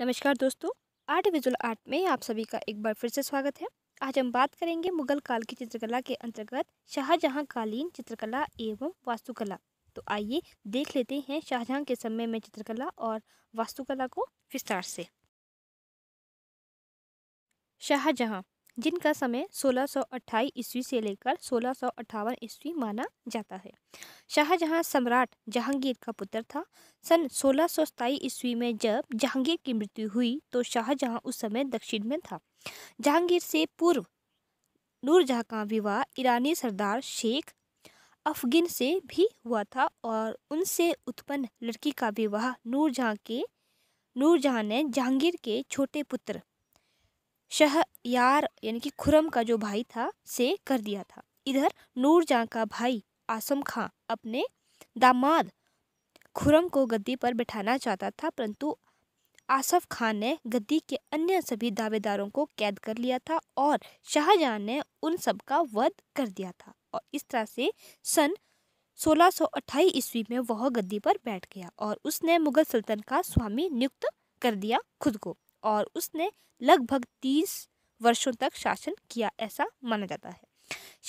नमस्कार दोस्तों art visual art में आप सभी का एक बार फिर से स्वागत है आज हम बात करेंगे मुगल काल की चित्रकला के अंतर्गत शाहजहाँ कालीन चित्रकला एवं वास्तुकला तो आइए देख लेते हैं शाहजहाँ के समय में चित्रकला और वास्तुकला को विस्तार से शाहजहाँ जिनका समय सोलह अट्ठाईस ईस्वी से लेकर सोलह सौ ईस्वी माना जाता है शाहजहां सम्राट जहांगीर का पुत्र था सन सोलह सौ ईस्वी में जब जहांगीर की मृत्यु हुई तो शाहजहां उस समय दक्षिण में था जहांगीर से पूर्व नूरजहाँ का विवाह ईरानी सरदार शेख अफगिन से भी हुआ था और उनसे उत्पन्न लड़की का विवाह नूरजहाँ के नूरजहाँ ने जहांगीर के छोटे पुत्र शह यार यानी कि खुरम का जो भाई था से कर दिया था इधर नूरजहाँ का भाई आसम खां अपने दामाद खुरम को गद्दी पर बैठाना चाहता था परंतु आसफ खान ने गद्दी के अन्य सभी दावेदारों को कैद कर लिया था और शाहजहां ने उन सब का वध कर दिया था और इस तरह से सन सोलह ईस्वी में वह गद्दी पर बैठ गया और उसने मुगल सल्तनत का स्वामी नियुक्त कर दिया खुद को और उसने लगभग तीस वर्षों तक शासन किया ऐसा माना जाता है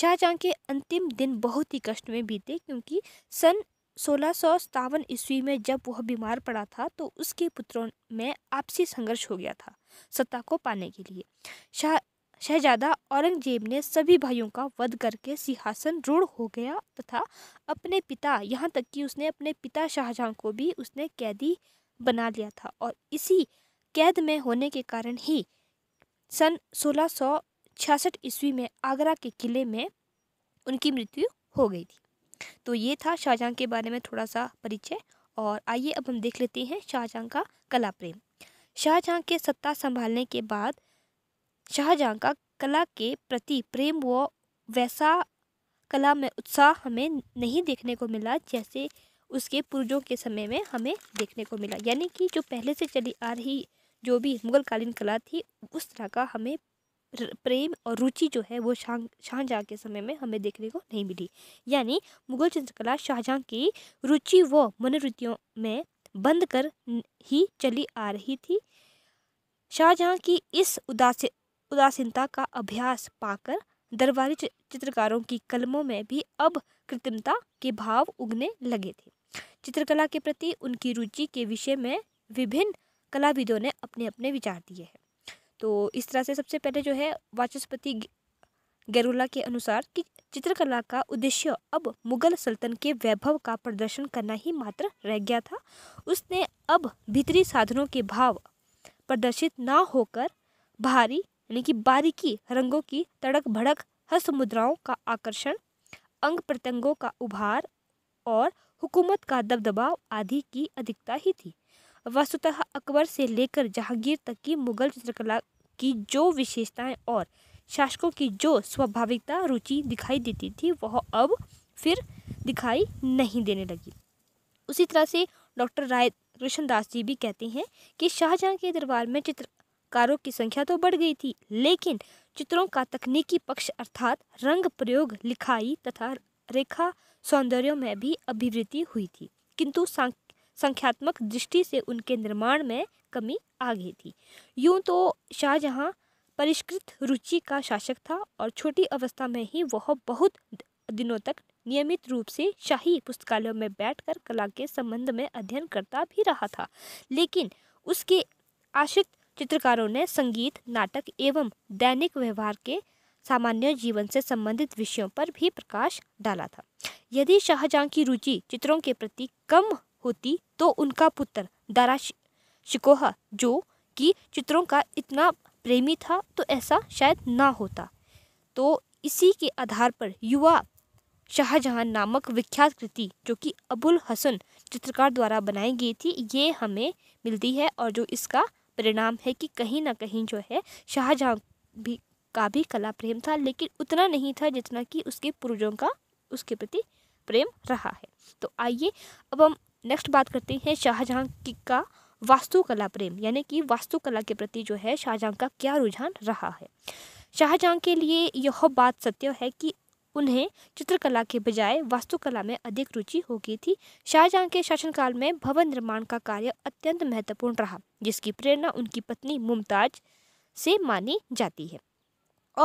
शाहजहाँ के अंतिम दिन बहुत ही कष्ट में बीते क्योंकि सन सोलह सौ सतावन ईस्वी में जब वह बीमार पड़ा था तो उसके पुत्रों में आपसी संघर्ष हो गया था सत्ता को पाने के लिए शाह शहजादा औरंगजेब ने सभी भाइयों का वध करके सिंहासन रूढ़ हो गया तथा अपने पिता यहाँ तक कि उसने अपने पिता शाहजहाँ को भी उसने कैदी बना लिया था और इसी कैद में होने के कारण ही सन 1666 ईस्वी में आगरा के किले में उनकी मृत्यु हो गई थी तो ये था शाहजहाँ के बारे में थोड़ा सा परिचय और आइए अब हम देख लेते हैं शाहजहाँ का कला प्रेम शाहजहाँ के सत्ता संभालने के बाद शाहजहाँ का कला के प्रति प्रेम वो वैसा कला में उत्साह हमें नहीं देखने को मिला जैसे उसके पूर्वजों के समय में हमें देखने को मिला यानी कि जो पहले से चली आ रही जो भी मुग़ल कालीन कला थी उस तरह का हमें प्रेम और रुचि जो है वो शाह शाहजहाँ के समय में हमें देखने को नहीं मिली यानी मुग़ल चित्रकला शाहजहाँ की रुचि व मनोरुतियों में बंद कर ही चली आ रही थी शाहजहाँ की इस उदासी उदासीनता का अभ्यास पाकर दरबारी चित्रकारों की कलमों में भी अब कृत्रिमता के भाव उगने लगे थे चित्रकला के प्रति उनकी रुचि के विषय में विभिन्न कलाविदों ने अपने अपने विचार दिए हैं तो इस तरह से सबसे पहले जो है वाचस्पति गैरुला के अनुसार कि चित्रकला का उद्देश्य अब मुगल सल्तन के वैभव का प्रदर्शन करना ही मात्र रह गया था उसने अब भीतरी साधनों के भाव प्रदर्शित ना होकर भारी यानी कि बारीकी रंगों की तड़क भड़क हस्त मुद्राओं का आकर्षण अंग प्रत्यंगों का उभार और हुकूमत का दबदबाव आदि की अधिकता ही थी वस्तुतः अकबर से लेकर जहांगीर तक की मुगल चित्रकला की जो विशेषताएं और शासकों की जो स्वाभाविकता रुचि दिखाई देती थी वह अब फिर दिखाई नहीं देने लगी उसी तरह से डॉक्टर राय कृष्णदास जी भी कहते हैं कि शाहजहां के दरबार में चित्रकारों की संख्या तो बढ़ गई थी लेकिन चित्रों का तकनीकी पक्ष अर्थात रंग प्रयोग लिखाई तथा रेखा सौंदर्यों में भी अभिवृत्ति हुई थी किंतु संख्यात्मक दृष्टि से उनके निर्माण में कमी आ गई थी यूं तो शाहजहाँ परिष्कृत रुचि का शासक था और छोटी अवस्था में ही वह बहुत दिनों तक नियमित रूप से शाही पुस्तकालयों में बैठकर कला के संबंध में अध्ययन करता भी रहा था लेकिन उसके आश्रित चित्रकारों ने संगीत नाटक एवं दैनिक व्यवहार के सामान्य जीवन से संबंधित विषयों पर भी प्रकाश डाला था यदि शाहजहाँ की रुचि चित्रों के प्रति कम होती तो उनका पुत्र दारा शिकोह जो कि चित्रों का इतना प्रेमी था तो ऐसा शायद ना होता तो इसी के आधार पर युवा शाहजहां नामक विख्यात कृति जो कि अबुल हसन चित्रकार द्वारा बनाई गई थी ये हमें मिलती है और जो इसका परिणाम है कि कहीं ना कहीं जो है शाहजहां भी का भी कला प्रेम था लेकिन उतना नहीं था जितना कि उसके पूर्वजों का उसके प्रति प्रेम रहा है तो आइए अब हम नेक्स्ट बात करते हैं शाहजहाँ की का वास्तुकला प्रेम यानी कि वास्तुकला के प्रति जो है शाहजहाँ का क्या रुझान रहा है शाहजहाँ के लिए यह बात सत्य है कि उन्हें चित्रकला के बजाय वास्तुकला में अधिक रुचि हो गई थी शाहजहाँ के शासनकाल में भवन निर्माण का कार्य अत्यंत महत्वपूर्ण रहा जिसकी प्रेरणा उनकी पत्नी मुमताज से मानी जाती है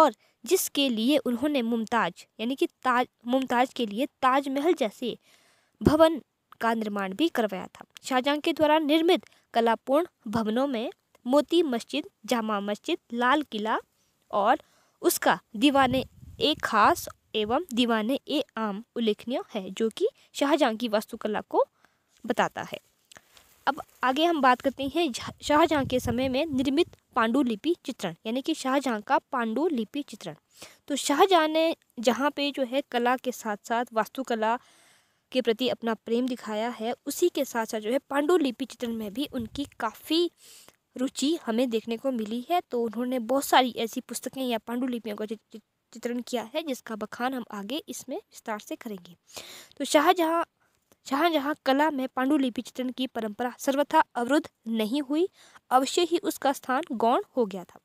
और जिसके लिए उन्होंने मुमताज यानी कि ताज मुमताज के लिए ताजमहल जैसे भवन का निर्माण भी करवाया था शाहजहां के द्वारा निर्मित कलापूर्ण भवनों में मोती मस्जिद जामा मस्जिद लाल किला और उसका दीवाने ए खास एवं दीवाने ए आम उल्लेखनीय है जो कि शाहजहाँ की वास्तुकला को बताता है अब आगे हम बात करते हैं शाहजहाँ के समय में निर्मित पांडुलिपि चित्रण यानी कि शाहजहाँ का पांडुलिपि चित्रण तो शाहजहां ने जहाँ पे जो है कला के साथ साथ वास्तुकला के प्रति अपना प्रेम दिखाया है उसी के साथ साथ जो है पांडुलिपि चित्रण में भी उनकी काफ़ी रुचि हमें देखने को मिली है तो उन्होंने बहुत सारी ऐसी पुस्तकें या पांडुलिपियों का चित्रण किया है जिसका बखान हम आगे इसमें विस्तार से करेंगे तो शाहजहाँ जहाँ जहाँ कला में पांडुलिपि चित्रण की परंपरा सर्वथा अवरुद्ध नहीं हुई अवश्य ही उसका स्थान गौण हो गया था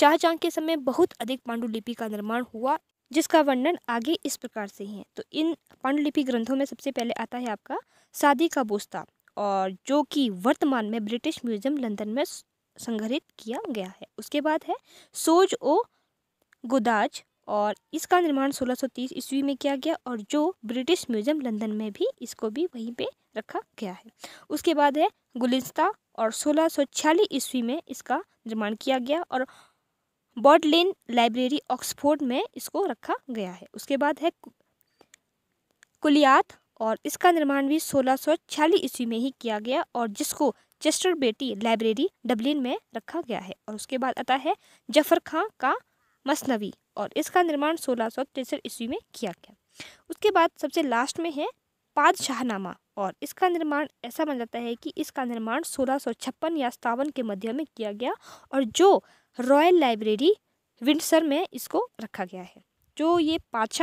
शाहजहाँ के समय बहुत अधिक पांडुलिपि का निर्माण हुआ जिसका वर्णन आगे इस प्रकार से ही है तो इन पांडुलिपि ग्रंथों में सबसे पहले आता है आपका शादी का बोस्ता और जो कि वर्तमान में ब्रिटिश म्यूजियम लंदन में संग्रहित किया गया है उसके बाद है सोज ओ गुदाज और इसका निर्माण 1630 ईस्वी में किया गया और जो ब्रिटिश म्यूजियम लंदन में भी इसको भी वहीं पे रखा गया है उसके बाद है गुलिस्ता और 1646 ईस्वी में इसका निर्माण किया गया और बॉडलिन लाइब्रेरी ऑक्सफोर्ड में इसको रखा गया है उसके बाद है कुलियात और इसका निर्माण भी 1646 ईस्वी में ही किया गया और जिसको चेस्टर बेटी लाइब्रेरी डब्लिन में रखा गया है और उसके बाद आता है जफर खां का मसनवी और इसका निर्माण सोलह ईस्वी में किया गया उसके बाद सबसे लास्ट में है पादशाहनामा और इसका निर्माण ऐसा माना जाता है कि इसका निर्माण सोलह या सतावन के मध्य में किया गया और जो रॉयल लाइब्रेरी विंडसर में इसको रखा गया है जो ये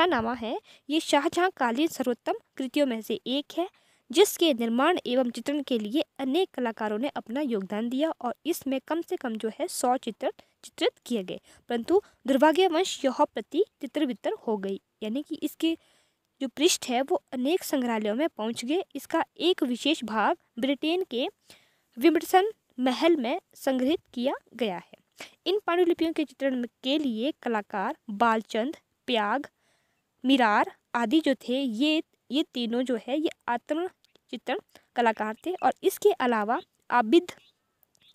नामा है ये शाहजहाँ कालीन सर्वोत्तम कृतियों में से एक है जिसके निर्माण एवं चित्रण के लिए अनेक कलाकारों ने अपना योगदान दिया और इसमें कम से कम जो है सौ चित्र चित्रित किए गए परंतु दुर्भाग्यवंश यह प्रति चित्र वितर हो गई यानी कि इसके जो पृष्ठ है वो अनेक संग्रहालयों में पहुंच गए इसका एक विशेष भाग ब्रिटेन के विम्बसन महल में संग्रहित किया गया है इन पांडुलिपियों के चित्रण के लिए कलाकार बालचंद प्याग मिरार आदि जो थे ये ये तीनों जो है ये आत्म चित्रण कलाकार थे और इसके अलावा आबिद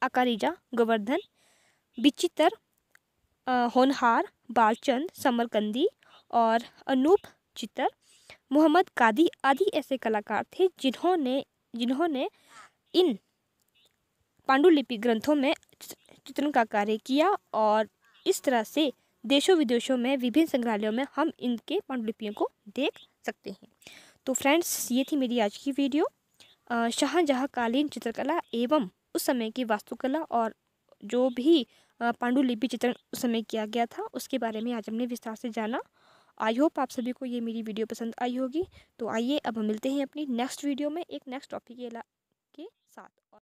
अकारिजा गोवर्धन विचित्र होनहार बालचंद समरकंदी और अनूप चित्र मोहम्मद कादी आदि ऐसे कलाकार थे जिन्होंने जिन्होंने इन पांडुलिपि ग्रंथों में चित्रण का कार्य किया और इस तरह से देशों विदेशों में विभिन्न संग्रहालयों में हम इनके पांडुलिपियों को देख सकते हैं तो फ्रेंड्स ये थी मेरी आज की वीडियो शाहजहाँकालीन चित्रकला एवं उस समय की वास्तुकला और जो भी पांडुलिपि चित्रण उस समय किया गया था उसके बारे में आज हमने विस्तार से जाना आई होप आप सभी को ये मेरी वीडियो पसंद आई होगी तो आइए अब हम मिलते हैं अपनी नेक्स्ट वीडियो में एक नेक्स्ट टॉपिक के साथ